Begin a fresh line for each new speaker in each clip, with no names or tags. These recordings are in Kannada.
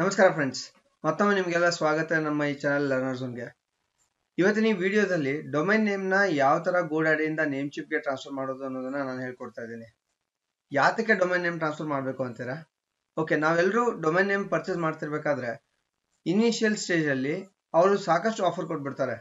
ನಮಸ್ಕಾರ ಫ್ರೆಂಡ್ಸ್ ಮತ್ತೊಮ್ಮೆ ನಿಮಗೆಲ್ಲ ಸ್ವಾಗತ ನಮ್ಮ ಈ ಚಾನಲ್ ಲರ್ನರ್ಸ್ ಒನ್ಗೆ ಇವತ್ತಿನ ಈ ವಿಡಿಯೋದಲ್ಲಿ ಡೊಮೈನ್ ನೇಮ್ನ ಯಾವ ಥರ ಗೋಡಾಡಿಯಿಂದ ನೇಮ್ ಚಿಪ್ಗೆ ಟ್ರಾನ್ಸ್ಫರ್ ಮಾಡೋದು ಅನ್ನೋದನ್ನ ನಾನು ಹೇಳ್ಕೊಡ್ತಾ ಇದ್ದೀನಿ ಯಾತಕ್ಕೆ ಡೊಮೈನ್ ನೇಮ್ ಟ್ರಾನ್ಸ್ಫರ್ ಮಾಡಬೇಕು ಅಂತೀರಾ ಓಕೆ ನಾವೆಲ್ಲರೂ ಡೊಮೈನ್ ನೇಮ್ ಪರ್ಚೇಸ್ ಮಾಡ್ತಿರ್ಬೇಕಾದ್ರೆ ಇನಿಷಿಯಲ್ ಸ್ಟೇಜಲ್ಲಿ ಅವರು ಸಾಕಷ್ಟು ಆಫರ್ ಕೊಟ್ಬಿಡ್ತಾರೆ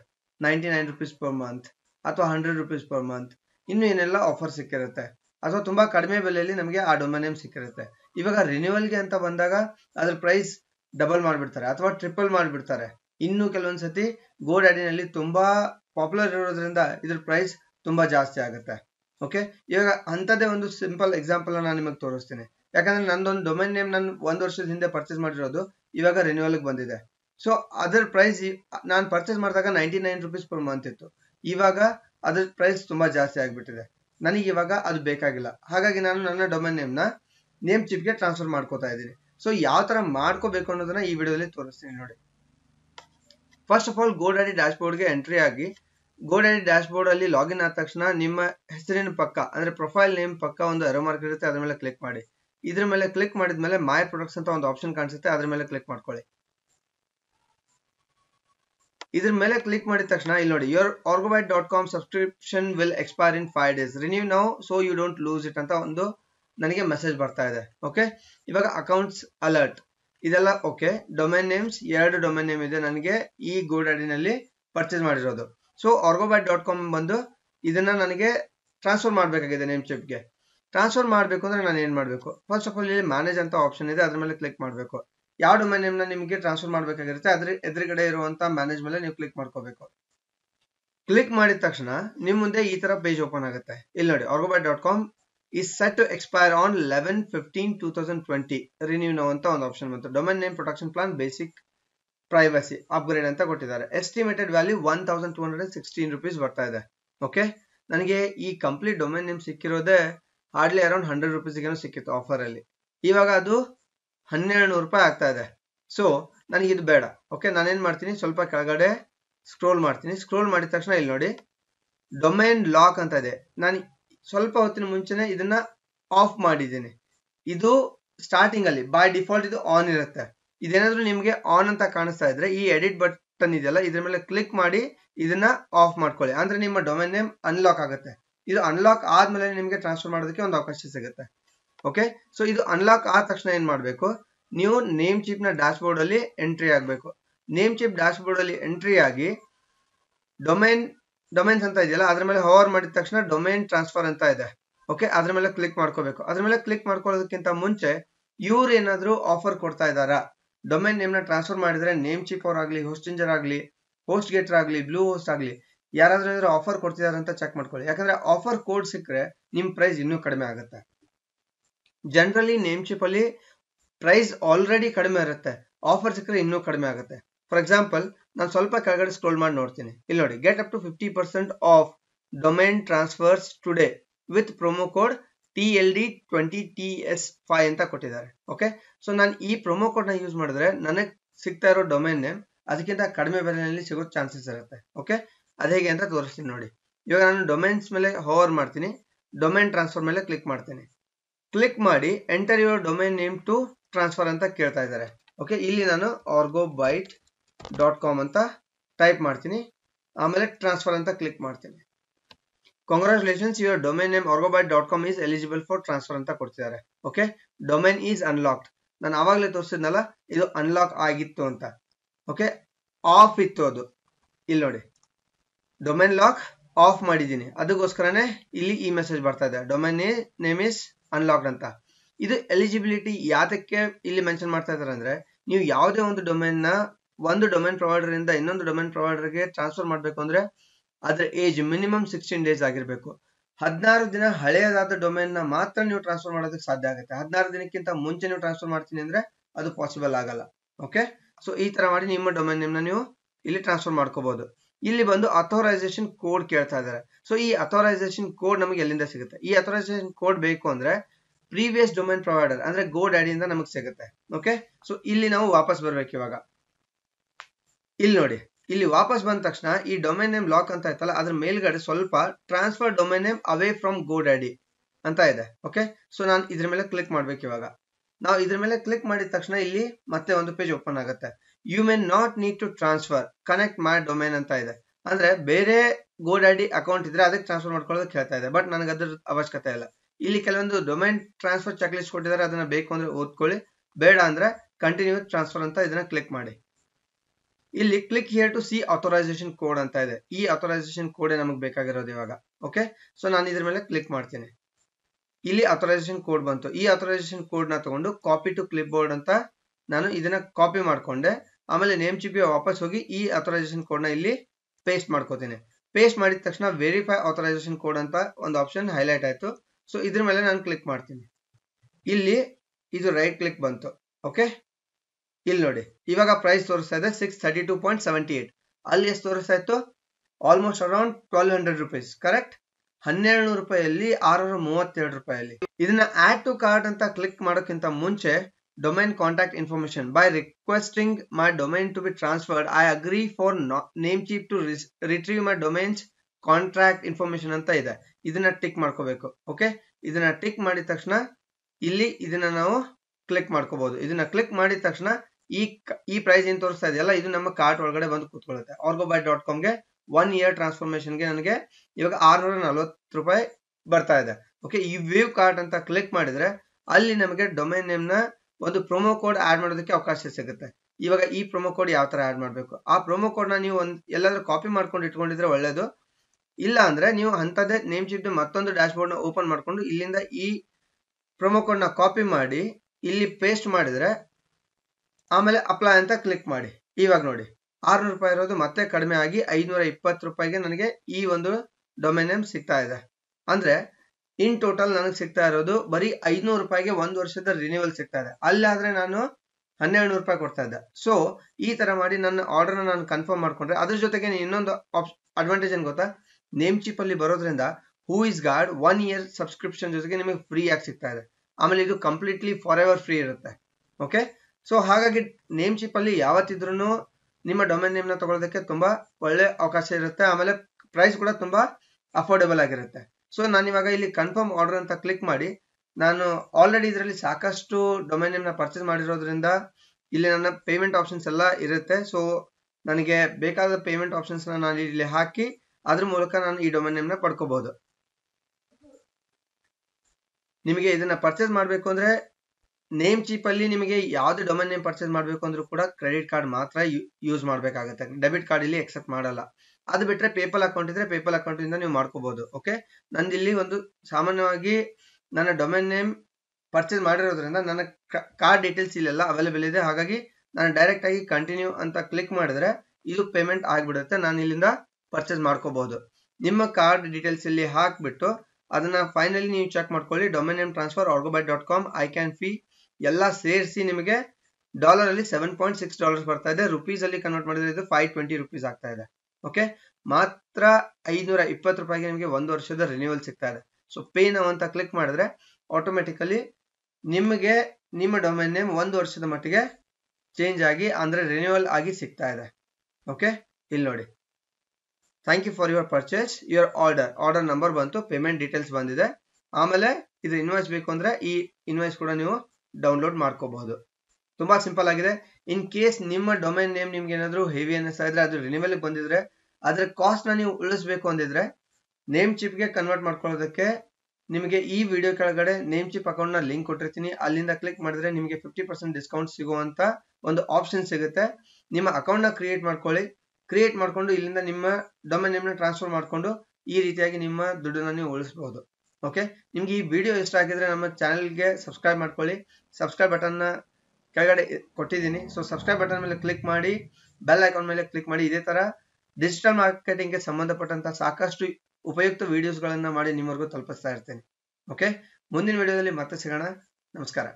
ninety nine rupees per month ಅಥವಾ ಹಂಡ್ರೆಡ್ ರುಪೀಸ್ ಪರ್ ಮಂತ್ ಇನ್ನು ಏನೆಲ್ಲ ಆಫರ್ ಸಿಕ್ಕಿರುತ್ತೆ ಅಥವಾ ತುಂಬಾ ಕಡಿಮೆ ಬೆಲೆಯಲ್ಲಿ ನಮಗೆ ಆ ಡೊಮೈನ್ ನೇಮ್ ಸಿಕ್ಕಿರುತ್ತೆ ಇವಾಗ ರಿನ್ಯೂವಲ್ಗೆ ಅಂತ ಬಂದಾಗ ಅದ್ರ ಪ್ರೈಸ್ ಡಬಲ್ ಮಾಡಿಬಿಡ್ತಾರೆ ಅಥವಾ ಟ್ರಿಪಲ್ ಮಾಡಿಬಿಡ್ತಾರೆ ಇನ್ನು ಕೆಲವೊಂದ್ಸತಿ ಗೋ ಡ್ಯಾಡಿನಲ್ಲಿ ತುಂಬಾ ಪಾಪ್ಯುಲರ್ ಇರೋದ್ರಿಂದ ಇದ್ರ ಪ್ರೈಸ್ ತುಂಬಾ ಜಾಸ್ತಿ ಆಗುತ್ತೆ ಓಕೆ ಇವಾಗ ಅಂಥದ್ದೇ ಒಂದು ಸಿಂಪಲ್ ಎಕ್ಸಾಂಪಲ್ ನಾನು ನಿಮಗೆ ತೋರಿಸ್ತೀನಿ ಯಾಕಂದ್ರೆ ನಂದೊಂದು ಡೊಮೈನ್ ನೇಮ್ ನಾನು ಒಂದು ವರ್ಷದ ಹಿಂದೆ ಪರ್ಚೇಸ್ ಮಾಡಿರೋದು ಇವಾಗ ರಿನ್ಯೂವಲ್ಗೆ ಬಂದಿದೆ ಸೊ ಅದರ ಪ್ರೈಸ್ ನಾನು ಪರ್ಚೇಸ್ ಮಾಡಿದಾಗ ninety nine rupees per month ಇತ್ತು ಇವಾಗ ಅದ್ರ ಪ್ರೈಸ್ ತುಂಬಾ ಜಾಸ್ತಿ ಆಗಿಬಿಟ್ಟಿದೆ ನನಗೆ ಇವಾಗ ಅದು ಬೇಕಾಗಿಲ್ಲ ಹಾಗಾಗಿ ನಾನು ನನ್ನ ಡೊಮೈನ್ ನೇಮ್ನ ನೇಮ್ ಚಿಪ್ಗೆ ಟ್ರಾನ್ಸ್ಫರ್ ಮಾಡ್ಕೋತಾ ಇದ್ದೀನಿ ಸೊ ಯಾವ ತರ ಮಾಡ್ಕೋಬೇಕು ಅನ್ನೋದನ್ನ ಈ ವಿಡಿಯೋದಲ್ಲಿ ತೋರಿಸ್ತೀನಿ ನೋಡಿ first of all GoDaddy dash entry ಆಗಿ ಗೋ ಡ್ಯಾಶ್ಬೋರ್ಡ್ ಡ್ಯಾಶ್ ಬೋರ್ಡ್ ಅಲ್ಲಿ ಲಾಗಿನ್ ಆದ ತಕ್ಷಣ ನಿಮ್ಮ ಹೆಸರಿನ ಪಕ್ಕ ಅಂದ್ರೆ ಪ್ರೊಫೈಲ್ ನೇಮ್ ಪಕ್ಕ ಒಂದು ಎರೋ ಮಾರ್ಕ್ ಇರುತ್ತೆ ಅದ್ರ ಮೇಲೆ ಕ್ಲಿಕ್ ಮಾಡಿ ಇದ್ರ ಮೇಲೆ ಕ್ಲಿಕ್ ಮಾಡಿದ ಮೇಲೆ ಪ್ರೊಡಕ್ಟ್ಸ್ ಅಂತ ಒಂದು ಆಪ್ಷನ್ ಕಾಣಿಸುತ್ತೆ ಅದ್ರ ಮೇಲೆ ಕ್ಲಿಕ್ ಮಾಡ್ಕೊಳ್ಳಿ ಇದ್ರ ಮೇಲೆ ಕ್ಲಿಕ್ ಮಾಡಿದ ತಕ್ಷಣ ಇಲ್ಲಿ ನೋಡಿ your Argobyte dot com subscription will expire in five days renew now so you don't lose it ಅಂತ ಒಂದು ನನಗೆ ಮೆಸೇಜ್ ಬರ್ತಾ ಇದೆ ಓಕೆ ಇವಾಗ ಅಕೌಂಟ್ಸ್ ಅಲರ್ಟ್ ಇದೆಲ್ಲ ಓಕೆ ಡೊಮೈನ್ ನೇಮ್ಸ್ ಎರಡು ಡೊಮೈನ್ ನೇಮ್ ಇದೆ ನನಗೆ ಈ ಗೂಡ್ ಅಡಿನಲ್ಲಿ ಪರ್ಚೇಸ್ ಮಾಡಿರೋದು ಸೊ ಆರ್ಗೋಬೈಟ್ ಡಾಟ್ ಕಾಮ್ ಬಂದು ಇದನ್ನ ನನಗೆ ಟ್ರಾನ್ಸ್ಫರ್ ಮಾಡಬೇಕಾಗಿದೆ ನೇಮ್ ಚಿಪ್ಗೆ ಟ್ರಾನ್ಸ್ಫರ್ ಮಾಡಬೇಕು ಅಂದ್ರೆ ನಾನು ಏನು ಮಾಡಬೇಕು ಫಸ್ಟ್ ಆಫ್ ಆಲ್ ಇಲ್ಲಿ ಮ್ಯಾನೇಜ್ ಅಂತ ಆಪ್ಷನ್ ಇದೆ ಅದ್ರ ಮೇಲೆ ಕ್ಲಿಕ್ ಮಾಡಬೇಕು ಯಾವ ಡೊಮೈನ್ ನೇಮ್ನ ನಿಮಗೆ ಟ್ರಾನ್ಸ್ಫರ್ ಮಾಡಬೇಕಾಗಿರುತ್ತೆ ಅದ್ರ ಎದುರುಗಡೆ ಇರುವಂಥ ಮ್ಯಾನೇಜ್ ಮೇಲೆ ನೀವು ಕ್ಲಿಕ್ ಮಾಡ್ಕೋಬೇಕು ಕ್ಲಿಕ್ ಮಾಡಿದ ತಕ್ಷಣ ನಿಮ್ಮ ಮುಂದೆ ಈ ತರ ಪೇಜ್ ಓಪನ್ ಆಗುತ್ತೆ ಇಲ್ಲಿ ನೋಡಿ Argobyte dot com is expire on eleven fifteen 11 15 2020 renew now ಅಂತ ಒಂದು ಆಪ್ಷನ್ ಬಂತು domain name protection plan basic privacy upgrade ಅಂತ ಕೊಟ್ಟಿದ್ದಾರೆ estimated value one thousand two hundred sixteen rupees ಬರ್ತಾ ಇದೆ ಓಕೆ ನನಗೆ ಈ ಕಂಪ್ಲೀಟ್ ಡೊಮೈನ್ ನೇಮ್ ಸಿಕ್ಕಿರೋದೇ ಹಾರ್ಡ್ಲಿ ಅರೌಂಡ್ ಹಂಡ್ರೆಡ್ ರುಪೀಸ್ಗೇನೋ ಸಿಕ್ಕಿತ್ತು ಆಫರಲ್ಲಿ ಇವಾಗ ಅದು ಹನ್ನೆರಡು ನೂರು ರೂಪಾಯಿ ಆಗ್ತಾ ಇದೆ ಸೊ ನನಗೆ ಇದು ಬೇಡ ಓಕೆ ನಾನೇನು ಮಾಡ್ತೀನಿ ಸ್ವಲ್ಪ ಕೆಳಗಡೆ ಸ್ಕ್ರೋಲ್ ಮಾಡ್ತೀನಿ ಸ್ಕ್ರೋಲ್ ಮಾಡಿದ ತಕ್ಷಣ ಇಲ್ಲಿ ನೋಡಿ ಡೊಮೈನ್ ಲಾಕ್ ಅಂತ ಇದೆ ನಾನು ಸ್ವಲ್ಪ ಹೊತ್ತಿನ ಮುಂಚೆನೆ ಇದನ್ನ ಆಫ್ ಮಾಡಿದ್ದೇನೆ ಇದು ಸ್ಟಾರ್ಟಿಂಗ್ ಅಲ್ಲಿ ಬೈ ಡಿಫಾಲ್ಟ್ ಇದು ಆನ್ ಇರುತ್ತೆ ಇದೇನಾದ್ರೂ ನಿಮಗೆ ಆನ್ ಅಂತ ಕಾಣಿಸ್ತಾ ಇದ್ರೆ ಈ ಎಡಿಟ್ ಬಟನ್ ಇದೆಯಲ್ಲ ಇದ್ರ ಮೇಲೆ ಕ್ಲಿಕ್ ಮಾಡಿ ಇದನ್ನ ಆಫ್ ಮಾಡ್ಕೊಳ್ಳಿ ಅಂದ್ರೆ ನಿಮ್ಮ ಡೊಮೈನ್ ನೇಮ್ ಅನ್ಲಾಕ್ ಆಗುತ್ತೆ ಇದು ಅನ್ಲಾಕ್ ಆದ್ಮೇಲೆ ನಿಮಗೆ ಟ್ರಾನ್ಸ್ಫರ್ ಮಾಡೋದಕ್ಕೆ ಒಂದು ಅವಕಾಶ ಸಿಗುತ್ತೆ ಓಕೆ ಸೊ ಇದು ಅನ್ಲಾಕ್ ಆದ ತಕ್ಷಣ ಏನ್ ಮಾಡಬೇಕು ನೀವು ನೇಮ್ ಚಿಪ್ ನ ಡ್ಯಾಶ್ ಬೋರ್ಡ್ ಅಲ್ಲಿ ಎಂಟ್ರಿ ಆಗಬೇಕು ನೇಮ್ ಚಿಪ್ ಡ್ಯಾಶ್ ಬೋರ್ಡ್ ಅಲ್ಲಿ ಎಂಟ್ರಿ ಆಗಿ ಡೊಮೈನ್ ಡೊಮೈನ್ಸ್ ಅಂತ ಇದೆಯಲ್ಲ ಅದ್ರ ಮೇಲೆ ಹವರ್ ಮಾಡಿದ ತಕ್ಷಣ ಡೊಮೈನ್ ಟ್ರಾನ್ಸ್ಫರ್ ಅಂತ ಇದೆ ಓಕೆ ಅದ್ರ ಮೇಲೆ ಕ್ಲಿಕ್ ಮಾಡ್ಕೋಬೇಕು ಅದ್ರ ಮೇಲೆ ಕ್ಲಿಕ್ ಮಾಡ್ಕೊಳ್ಳೋದಕ್ಕಿಂತ ಮುಂಚೆ ಇವ್ರು ಏನಾದ್ರು ಆಫರ್ ಕೊಡ್ತಾ ಇದ್ದಾರಾ ಡೊಮೇನ್ ನೇಮ್ನ ಟ್ರಾನ್ಸ್ಫರ್ ಮಾಡಿದ್ರೆ ನೇಮ್ ಚಿಪ್ ಅವ್ರ ಆಗಲಿ ಹೋಸ್ಟಿಂಜರ್ ಆಗಲಿ ಹೋಸ್ಟ್ ಗೇಟರ್ ಆಗಲಿ ಬ್ಲೂ ಹೋಸ್ಟ್ ಆಗಲಿ ಯಾರಾದ್ರೂ ಏನಾದ್ರು ಆಫರ್ ಕೊಡ್ತಿದಾರ ಅಂತ ಚೆಕ್ ಮಾಡ್ಕೊಳ್ಳಿ ಯಾಕಂದ್ರೆ ಆಫರ್ ಕೋಡ್ ಸಿಕ್ಕರೆ ನಿಮ್ ಪ್ರೈಸ್ ಇನ್ನೂ ಕಡಿಮೆ ಆಗುತ್ತೆ ಜನರಲಿ ನೇಮ್ ಚೀಪ್ ಅಲ್ಲಿ ಪ್ರೈಸ್ ಆಲ್ರೆಡಿ ಕಡಿಮೆ ಇರುತ್ತೆ ಆಫರ್ ಸಿಕ್ಕರೆ ಇನ್ನೂ ಕಡಿಮೆ ಆಗುತ್ತೆ ಫಾರ್ ಎಕ್ಸಾಂಪಲ್ ನಾನು ಸ್ವಲ್ಪ ಕೆಳಗಡೆ ಸ್ಕ್ರೋಲ್ ಮಾಡಿ ನೋಡ್ತೀನಿ ಇಲ್ಲಿ ನೋಡಿ get up to fifty percent off domain transfers today with promo code T L D twenty T S five ಅಂತ ಕೊಟ್ಟಿದ್ದಾರೆ ಓಕೆ ಸೊ ನಾನು ಈ ಪ್ರೊಮೋ ಕೋಡ್ನ ಯೂಸ್ ಮಾಡಿದ್ರೆ ನನಗೆ ಸಿಗ್ತಾ ಇರೋ ಡೊಮೈನ್ ನೇಮ್ ಅದಕ್ಕಿಂತ ಕಡಿಮೆ ಬೆಲೆಯಲ್ಲಿ ಸಿಗೋ ಚಾನ್ಸಸ್ ಇರುತ್ತೆ ಓಕೆ ಅದು ಹೇಗೆ ಅಂತ ತೋರಿಸ್ತೀನಿ ನೋಡಿ ಇವಾಗ ನಾನು ಡೊಮೈನ್ಸ್ ಮೇಲೆ ಹೋವರ್ ಮಾಡ್ತೀನಿ ಡೊಮೈನ್ ಟ್ರಾನ್ಸ್ಫರ್ ಮೇಲೆ ಕ್ಲಿಕ್ ಮಾಡ್ತೀನಿ ಕ್ಲಿಕ್ ಮಾಡಿ enter your domain name to transfer ಅಂತ ಕೇಳ್ತಾ ಇದ್ದಾರೆ ಓಕೆ ಇಲ್ಲಿ ನಾನು ಆರ್ಗೋ ಬೈಟ್ ಡಾಟ್ ಕಾಮ್ ಅಂತ ಟೈಪ್ ಮಾಡ್ತೀನಿ ಆಮೇಲೆ ಟ್ರಾನ್ಸ್ಫರ್ ಅಂತ ಕ್ಲಿಕ್ ಮಾಡ್ತೀನಿ congratulations your domain name Argobyte dot com is eligible for transfer ಅಂತ ಕೊಡ್ತಿದ್ದಾರೆ ಓಕೆ ಡೊಮೈನ್ ಈಸ್ ಅನ್ಲಾಕ್ಡ್ ನಾನು ಆವಾಗಲೇ ತೋರಿಸಿದ್ನಲ್ಲ ಇದು ಅನ್ಲಾಕ್ ಆಗಿತ್ತು ಅಂತ ಓಕೆ ಆಫ್ ಇತ್ತು ಅದು ಇಲ್ಲಿ ನೋಡಿ ಡೊಮೈನ್ ಲಾಕ್ ಆಫ್ ಮಾಡಿದ್ದೀನಿ ಅದಕ್ಕೋಸ್ಕರನೇ ಇಲ್ಲಿ ಈ ಮೆಸೇಜ್ ಬರ್ತಾ ಇದೆ ಡೊಮೈನ್ ನೇಮ್ ಇಸ್ ಅನ್ಲಾಕ್ಡ್ ಅಂತ ಇದು ಎಲಿಜಿಬಿಲಿಟಿ ಯಾತಕ್ಕೆ ಇಲ್ಲಿ ಮೆನ್ಷನ್ ಮಾಡ್ತಾ ಇದಾರೆ ಅಂದ್ರೆ ನೀವು ಯಾವುದೇ ಒಂದು ನ ಒಂದು ಡೊಮೈನ್ ಪ್ರೊವೈಡರ್ ಇಂದ ಇನ್ನೊಂದು ಡೊಮೈನ್ ಪ್ರೊವೈಡರ್ ಗೆ ಟ್ರಾನ್ಸ್ಫರ್ ಮಾಡಬೇಕು ಅಂದ್ರೆ ಅದರ ಏಜ್ ಮಿನಿಮಮ್ ಸಿಕ್ಸ್ಟೀನ್ ಡೇಸ್ ಆಗಿರಬೇಕು ಹದಿನಾರು ದಿನ ಹಳೆಯದಾದ ಡೊಮೈನ್ ನ ಮಾತ್ರ ನೀವು ಟ್ರಾನ್ಸ್ಫರ್ ಮಾಡೋದಕ್ಕೆ ಸಾಧ್ಯ ಆಗುತ್ತೆ ಹದಿನಾರು ದಿನಕ್ಕಿಂತ ಮುಂಚೆ ನೀವು ಟ್ರಾನ್ಸ್ಫರ್ ಮಾಡ್ತೀನಿ ಅಂದ್ರೆ ಅದು ಪಾಸಿಬಲ್ ಆಗಲ್ಲ ಓಕೆ ಸೊ ಈ ತರ ಮಾಡಿ ನಿಮ್ಮ ಡೊಮೈನ್ ನೇಮ್ ನೀವು ಇಲ್ಲಿ ಟ್ರಾನ್ಸ್ಫರ್ ಮಾಡ್ಕೋಬಹುದು ಇಲ್ಲಿ ಬಂದು ಅಥೋರೈಸೇಷನ್ ಕೋಡ್ ಕೇಳ್ತಾ ಇದ್ದಾರೆ ಸೊ ಈ ಅಥೋರೈಸೇಷನ್ ಕೋಡ್ ನಮಗೆ ಎಲ್ಲಿಂದ ಸಿಗುತ್ತೆ ಈ ಅಥೋರೈಸೇಷನ್ ಕೋಡ್ ಬೇಕು ಅಂದ್ರೆ ಪ್ರೀವಿಯಸ್ ಡೊಮೈನ್ ಪ್ರೊವೈಡರ್ ಅಂದ್ರೆ ಗೋ ಡ್ಯಾಡಿಯಿಂದ ನಮಗೆ ಸಿಗುತ್ತೆ ಓಕೆ ಸೊ ಇಲ್ಲಿ ನಾವು ವಾಪಸ್ ಬರ್ಬೇಕು ಇವಾಗ ಇಲ್ಲಿ ನೋಡಿ ಇಲ್ಲಿ ವಾಪಸ್ ಬಂದ ತಕ್ಷಣ ಈ ಡೊಮೈನ್ ನೇಮ್ ಲಾಕ್ ಅಂತ ಇತ್ತಲ್ಲ ಅದ್ರ ಮೇಲ್ಗಡೆ ಸ್ವಲ್ಪ transfer domain name away from GoDaddy ಅಂತ ಇದೆ ಓಕೆ ಸೊ ನಾನು ಇದ್ರ ಮೇಲೆ ಕ್ಲಿಕ್ ಮಾಡ್ಬೇಕು ಇವಾಗ ನಾವು ಇದ್ರ ಮೇಲೆ ಕ್ಲಿಕ್ ಮಾಡಿದ ತಕ್ಷಣ ಇಲ್ಲಿ ಮತ್ತೆ ಒಂದು ಪೇಜ್ ಓಪನ್ ಆಗುತ್ತೆ you may not need to transfer connect my domain ಅಂತ ಇದೆ ಅಂದ್ರೆ ಬೇರೆ ಗೋ ಡ್ಯಾಡಿ ಅಕೌಂಟ್ ಇದ್ರೆ ಅದಕ್ಕೆ ಟ್ರಾನ್ಸ್ಫರ್ ಮಾಡ್ಕೊಳ್ಳೋದು ಹೇಳ್ತಾ ಇದೆ ಬಟ್ ನನಗೆ ಅದ್ರ ಅವಶ್ಯಕತೆ ಇಲ್ಲ ಇಲ್ಲಿ ಕೆಲವೊಂದು ಡೊಮೈನ್ ಟ್ರಾನ್ಸ್ಫರ್ ಚೆಕ್ ಕೊಟ್ಟಿದ್ದಾರೆ ಅದನ್ನ ಬೇಕು ಅಂದ್ರೆ ಓದ್ಕೊಳ್ಳಿ ಬೇಡ ಅಂದ್ರೆ ಕಂಟಿನ್ಯೂ ಟ್ರಾನ್ಸ್ಫರ್ ಅಂತ ಇದನ್ನ ಕ್ಲಿಕ್ ಮಾಡಿ ಇಲ್ಲಿ click here to see authorization code ಅಂತ ಇದೆ ಈ ಅಥೋರೈಸೇಷನ್ ಕೋಡ್ ನಮಗೆ ಬೇಕಾಗಿರೋದು ಇವಾಗ ಓಕೆ ಸೊ ನಾನು ಇದ್ರ ಮೇಲೆ ಕ್ಲಿಕ್ ಮಾಡ್ತೀನಿ ಇಲ್ಲಿ ಅಥೋರೈಸೇಷನ್ ಕೋಡ್ ಬಂತು ಈ ಅಥೋರೈಸೇಷನ್ ಕೋಡ್ ನ ತಗೊಂಡು ಕಾಪಿ ಟು ಕ್ಲಿಪ್ ಬೋರ್ಡ್ ಅಂತ ನಾನು ಇದನ್ನ ಕಾಪಿ ಮಾಡ್ಕೊಂಡೆ ಆಮೇಲೆ ನೇಮ್ ಚಿಪಿ ವಾಪಸ್ ಹೋಗಿ ಈ ಅಥೋರೈಸೇಷನ್ ಕೋಡ್ ನ ಇಲ್ಲಿ ಪೇಸ್ಟ್ ಮಾಡ್ಕೋತೀನಿ ಪೇಸ್ಟ್ ಮಾಡಿದ ತಕ್ಷಣ ವೆರಿಫೈ ಅಥೋರೈಸೇಷನ್ ಕೋಡ್ ಅಂತ ಒಂದು ಆಪ್ಷನ್ ಹೈಲೈಟ್ ಆಯ್ತು ಸೊ ಇದ್ರ ಮೇಲೆ ನಾನು ಕ್ಲಿಕ್ ಮಾಡ್ತೀನಿ ಇಲ್ಲಿ ಇದು ರೈಟ್ ಕ್ಲಿಕ್ ಬಂತು ಓಕೆ ಇಲ್ಲಿ ನೋಡಿ ಇವಾಗ ಪ್ರೈಸ್ ತೋರಿಸ್ತಾ ಇದೆ six thirty two point seventy eight ಅಲ್ಲಿ ಎಷ್ಟು ತೋರಿಸ್ತಾ ಇತ್ತು almost around twelve hundred rupees correct ಹನ್ನೆರಡು ರೂಪಾಯಿಯಲ್ಲಿ ಆರುನೂರ ಮೂವತ್ತೆರಡು ರೂಪಾಯಲ್ಲಿ ಇದನ್ನ ಆಡ್ ಟು ಕಾರ್ಡ್ ಅಂತ ಕ್ಲಿಕ್ ಮಾಡೋಕ್ಕಿಂತ ಮುಂಚೆ domain contact information by requesting my domain to be transferred I agree for Namecheap to retrieve my domains contract information ಅಂತ ಇದೆ ಇದನ್ನ ಟಿಕ್ ಮಾಡ್ಕೋಬೇಕು ಓಕೆ ಇದನ್ನ ಟಿಕ್ ಮಾಡಿದ ತಕ್ಷಣ ಇಲ್ಲಿ ಇದನ್ನ ನಾವು ಕ್ಲಿಕ್ ಮಾಡ್ಕೋಬಹುದು ಇದನ್ನ ಕ್ಲಿಕ್ ಮಾಡಿದ ತಕ್ಷಣ ಈ ಈ ಪ್ರೈಸ್ ಏನು ತೋರಿಸ್ತಾ ಇದೆಯಲ್ಲ ಇದು ನಮ್ಮ ಕಾರ್ಟ್ ಒಳಗಡೆ ಬಂದು ಕೂತ್ಕೊಳ್ಳುತ್ತೆ ಆರ್ಗೋ ಬೈ ಡಾಟ್ ಕಾಮ್ಗೆ ಒನ್ ಇಯರ್ ಟ್ರಾನ್ಸ್ಫಾರ್ಮೇಶನ್ಗೆ ನನಗೆ ಇವಾಗ ಆರ್ನೂರ ನಲ್ವತ್ತು ರೂಪಾಯಿ ಬರ್ತಾ ಇದೆ ಓಕೆ ಈ ವೇವ್ ಕಾರ್ಟ್ ಅಂತ ಕ್ಲಿಕ್ ಮಾಡಿದ್ರೆ ಅಲ್ಲಿ ನಮಗೆ ಡೊಮೈನ್ ನ ಒಂದು ಪ್ರೊಮೋ ಕೋಡ್ ಆ್ಯಡ್ ಮಾಡೋದಕ್ಕೆ ಅವಕಾಶ ಸಿಗುತ್ತೆ ಇವಾಗ ಈ ಪ್ರೊಮೋ ಕೋಡ್ ಯಾವ ಥರ ಆ್ಯಡ್ ಮಾಡಬೇಕು ಆ ಪ್ರೊಮೋ ಕೋಡ್ನ ನೀವು ಒಂದು ಎಲ್ಲಾದರೂ ಕಾಪಿ ಮಾಡ್ಕೊಂಡು ಇಟ್ಕೊಂಡಿದ್ರೆ ಒಳ್ಳೆಯದು ಇಲ್ಲ ಅಂದರೆ ನೀವು ಅಂಥದ್ದೇ ನೇಮ್ ಶೀಟ್ ಮತ್ತೊಂದು ಡ್ಯಾಶ್ ನ ಓಪನ್ ಮಾಡಿಕೊಂಡು ಇಲ್ಲಿಂದ ಈ ಪ್ರೊಮೋ ಕೋಡ್ನ ಕಾಪಿ ಮಾಡಿ ಇಲ್ಲಿ ಪೇಸ್ಟ್ ಮಾಡಿದರೆ ಆಮೇಲೆ ಅಪ್ಲೈ ಅಂತ ಕ್ಲಿಕ್ ಮಾಡಿ ಇವಾಗ ನೋಡಿ ಆರ್ನೂರು ರೂಪಾಯಿ ಇರೋದು ಮತ್ತೆ ಕಡಿಮೆ ಆಗಿ ಐನೂರ ಇಪ್ಪತ್ತು ರೂಪಾಯಿಗೆ ನನಗೆ ಈ ಒಂದು ಡೊಮೈನ್ ಸಿಗ್ತಾ ಇದೆ ಅಂದರೆ ಇನ್ ಟೋಟಲ್ ನನಗೆ ಸಿಗ್ತಾ ಇರೋದು ಬರೀ ಐನೂರು ರೂಪಾಯಿಗೆ ಒಂದು ವರ್ಷದ ರಿನ್ಯೂವಲ್ ಸಿಗ್ತಾ ಇದೆ ಅಲ್ಲಾದರೆ ನಾನು ಹನ್ನೆರಡು ನೂರು ರೂಪಾಯಿ ಕೊಡ್ತಾ ಇದ್ದೆ ಸೊ ಈ ತರ ಮಾಡಿ ನನ್ನ ಆರ್ಡರ್ನ ನಾನು ಕನ್ಫರ್ಮ್ ಮಾಡ್ಕೊಂಡ್ರೆ ಅದ್ರ ಜೊತೆಗೆ ಇನ್ನೊಂದು ಅಡ್ವಾಂಟೇಜ್ ಏನು ಗೊತ್ತಾ ನೇಮ್ ಚೀಪಲ್ಲಿ ಬರೋದ್ರಿಂದ WhoisGuard one year subscription ಜೊತೆಗೆ ನಿಮಗೆ ಫ್ರೀ ಆಗಿ ಸಿಗ್ತಾ ಇದೆ ಆಮೇಲೆ ಇದು ಕಂಪ್ಲೀಟ್ಲಿ ಫಾರ್ ಎವರ್ ಫ್ರೀ ಇರುತ್ತೆ ಓಕೆ ಸೊ ಹಾಗಾಗಿ ನೇಮ್ ಚಿಪ್ ಅಲ್ಲಿ ಯಾವತ್ತಿದ್ರೂ ನಿಮ್ಮ ಡೊಮೈನ್ ನೇಮ್ನ ತಗೊಳ್ಳೋದಕ್ಕೆ ತುಂಬಾ ಒಳ್ಳೆ ಅವಕಾಶ ಇರುತ್ತೆ ಆಮೇಲೆ ಪ್ರೈಸ್ ಕೂಡ ತುಂಬಾ ಅಫೋರ್ಡೆಬಲ್ ಆಗಿರುತ್ತೆ ಸೊ ನಾನು ಇವಾಗ ಇಲ್ಲಿ ಕನ್ಫರ್ಮ್ ಆರ್ಡರ್ ಅಂತ ಕ್ಲಿಕ್ ಮಾಡಿ ನಾನು ಆಲ್ರೆಡಿ ಇದರಲ್ಲಿ ಸಾಕಷ್ಟು ಡೊಮೈನ್ ನೇಮ್ನ ಪರ್ಚೇಸ್ ಮಾಡಿರೋದ್ರಿಂದ ಇಲ್ಲಿ ನನ್ನ ಪೇಮೆಂಟ್ ಆಪ್ಷನ್ಸ್ ಎಲ್ಲ ಇರುತ್ತೆ ಸೊ ನನಗೆ ಬೇಕಾದ ಪೇಮೆಂಟ್ ಆಪ್ಷನ್ಸ್ನ ನಾನು ಇಲ್ಲಿ ಹಾಕಿ ಅದ್ರ ಮೂಲಕ ನಾನು ಈ ಡೊಮೈನ್ ನೇಮ್ನ ಪಡ್ಕೋಬಹುದು ನಿಮಗೆ ಇದನ್ನ ಪರ್ಚೇಸ್ ಮಾಡಬೇಕು ಅಂದರೆ ನೇಮ್ ಚೀಪಲ್ಲಿ ನಿಮಗೆ ಯಾವುದು ಡೊಮೈನ್ ನೇಮ್ ಪರ್ಚೇಸ್ ಮಾಡಬೇಕು ಅಂದ್ರೂ ಕೂಡ ಕ್ರೆಡಿಟ್ ಕಾರ್ಡ್ ಮಾತ್ರ ಯೂಸ್ ಮಾಡಬೇಕಾಗುತ್ತೆ ಡೆಬಿಟ್ ಕಾರ್ಡ್ ಇಲ್ಲಿ ಎಕ್ಸೆಪ್ಟ್ ಮಾಡಲ್ಲ ಅದು ಬಿಟ್ಟರೆ ಪೇಪಲ್ ಅಕೌಂಟ್ ಇದ್ರೆ ಪೇಪಲ್ ಇಂದ ನೀವು ಮಾಡ್ಕೋಬಹುದು ಓಕೆ ನಂದು ಇಲ್ಲಿ ಒಂದು ಸಾಮಾನ್ಯವಾಗಿ ನನ್ನ ಡೊಮೈನ್ ನೇಮ್ ಪರ್ಚೇಸ್ ಮಾಡಿರೋದ್ರಿಂದ ನನ್ನ ಕಾರ್ಡ್ ಡೀಟೇಲ್ಸ್ ಇಲ್ಲೆಲ್ಲ ಅವೈಲೇಬಲ್ ಇದೆ ಹಾಗಾಗಿ ನಾನು ಡೈರೆಕ್ಟ್ ಆಗಿ ಕಂಟಿನ್ಯೂ ಅಂತ ಕ್ಲಿಕ್ ಮಾಡಿದ್ರೆ ಇದು ಪೇಮೆಂಟ್ ಆಗಿಬಿಡುತ್ತೆ ನಾನು ಇಲ್ಲಿಂದ ಪರ್ಚೇಸ್ ಮಾಡ್ಕೋಬಹುದು ನಿಮ್ಮ ಕಾರ್ಡ್ ಡೀಟೇಲ್ಸ್ ಇಲ್ಲಿ ಹಾಕ್ಬಿಟ್ಟು ಅದನ್ನ ಫೈನಲಿ ನೀವು ಚೆಕ್ ಮಾಡ್ಕೊಳ್ಳಿ domain transfer Argobyte dot com ICANN fee ಎಲ್ಲ ಸೇರಿಸಿ ನಿಮಗೆ ಡಾಲರ್ ಅಲ್ಲಿ ಸೆವೆನ್ ಪಾಯಿಂಟ್ ಸಿಕ್ಸ್ ಡಾಲರ್ಸ್ ಬರ್ತಾ ಇದೆ ರುಪೀಸ್ ಅಲ್ಲಿ ಕನ್ವರ್ಟ್ ಮಾಡಿದ್ರೆ ಇದು ಫೈವ್ ಟ್ವೆಂಟಿ ರುಪೀಸ್ ಆಗ್ತಾ ಇದೆ ಓಕೆ ಮಾತ್ರ ಐನೂರ ಇಪ್ಪತ್ತು ರೂಪಾಯಿಗೆ ನಿಮಗೆ ಒಂದು ವರ್ಷದ ರಿನ್ಯೂವಲ್ ಸಿಗ್ತಾ ಇದೆ ಸೊ ಪೇ ನಾವು ಅಂತ ಕ್ಲಿಕ್ ಮಾಡಿದ್ರೆ ಆಟೋಮೆಟಿಕಲಿ ನಿಮಗೆ ನಿಮ್ಮ ಡೊಮೈನ್ ನೇಮ್ ಒಂದು ವರ್ಷದ ಮಟ್ಟಿಗೆ ಚೇಂಜ್ ಆಗಿ ಅಂದರೆ ರಿನ್ಯೂವಲ್ ಆಗಿ ಸಿಗ್ತಾ ಇದೆ ಓಕೆ ಇಲ್ಲಿ ನೋಡಿ thank you for your purchase your order order number ಬಂತು ಪೇಮೆಂಟ್ ಡೀಟೇಲ್ಸ್ ಬಂದಿದೆ ಆಮೇಲೆ ಇದ್ರ ಇನ್ವಾಯ್ಸ್ ಬೇಕು ಅಂದರೆ ಈ ಇನ್ವಾಯ್ಸ್ ಕೂಡ ನೀವು ಡೌನ್ಲೋಡ್ ಮಾಡ್ಕೋಬಹುದು ತುಂಬ ಸಿಂಪಲ್ ಆಗಿದೆ ಇನ್ ಕೇಸ್ ನಿಮ್ಮ ಡೊಮೈನ್ ನೇಮ್ ನಿಮ್ಗೆ ಏನಾದರೂ ಹೆವಿ ಅನ್ನಿಸ್ತಾ ಇದ್ರೆ ಅದು ರಿನಿವಲ್ ಬಂದಿದ್ರೆ ಅದರ ಕಾಸ್ಟ್ನ ನೀವು ಉಳಿಸ್ಬೇಕು ಅಂದಿದ್ರೆ ನೇಮ್ ಚಿಪ್ಗೆ ಕನ್ವರ್ಟ್ ಮಾಡ್ಕೊಳ್ಳೋದಕ್ಕೆ ನಿಮಗೆ ಈ ವಿಡಿಯೋ ಕೆಳಗಡೆ ನೇಮ್ ಚಿಪ್ ಅಕೌಂಟ್ನ ಲಿಂಕ್ ಕೊಟ್ಟಿರ್ತೀನಿ ಅಲ್ಲಿಂದ ಕ್ಲಿಕ್ ಮಾಡಿದ್ರೆ ನಿಮಗೆ ಫಿಫ್ಟಿ ಪರ್ಸೆಂಟ್ ಡಿಸ್ಕೌಂಟ್ ಸಿಗುವಂತ ಒಂದು ಆಪ್ಷನ್ ಸಿಗುತ್ತೆ ನಿಮ್ಮ ನ ಕ್ರಿಯೇಟ್ ಮಾಡ್ಕೊಳ್ಳಿ ಕ್ರಿಯೇಟ್ ಮಾಡಿಕೊಂಡು ಇಲ್ಲಿಂದ ನಿಮ್ಮ ಡೊಮೆನ್ ನೇಮ್ನ ಟ್ರಾನ್ಸ್ಫರ್ ಮಾಡಿಕೊಂಡು ಈ ರೀತಿಯಾಗಿ ನಿಮ್ಮ ದುಡ್ಡನ್ನು ನೀವು ಉಳಿಸ್ಬೋದು ಓಕೆ ನಿಮ್ಗೆ ಈ ವಿಡಿಯೋ ಇಷ್ಟ ಆಗಿದ್ರೆ ನಮ್ಮ ಚಾನಲ್ಗೆ ಸಬ್ಸ್ಕ್ರೈಬ್ ಮಾಡ್ಕೊಳ್ಳಿ ಸಬ್ಸ್ಕ್ರೈಬ್ ನ ಕೆಳಗಡೆ ಕೊಟ್ಟಿದ್ದೀನಿ ಸೊ ಸಬ್ಸ್ಕ್ರೈಬ್ ಬಟನ್ ಮೇಲೆ ಕ್ಲಿಕ್ ಮಾಡಿ ಬೆಲ್ ಐಕಾನ್ ಮೇಲೆ ಕ್ಲಿಕ್ ಮಾಡಿ ಇದೇ ತರ ಡಿಜಿಟಲ್ ಮಾರ್ಕೆಟಿಂಗ್ಗೆ ಸಂಬಂಧಪಟ್ಟಂತ ಸಾಕಷ್ಟು ಉಪಯುಕ್ತ ವಿಡಿಯೋಸ್ಗಳನ್ನ ಮಾಡಿ ನಿಮ್ಮವರೆಗೂ ತಲುಪಿಸ್ತಾ ಇರ್ತೇನೆ ಓಕೆ ಮುಂದಿನ ವಿಡಿಯೋದಲ್ಲಿ ಮತ್ತೆ ಸಿಗೋಣ ನಮಸ್ಕಾರ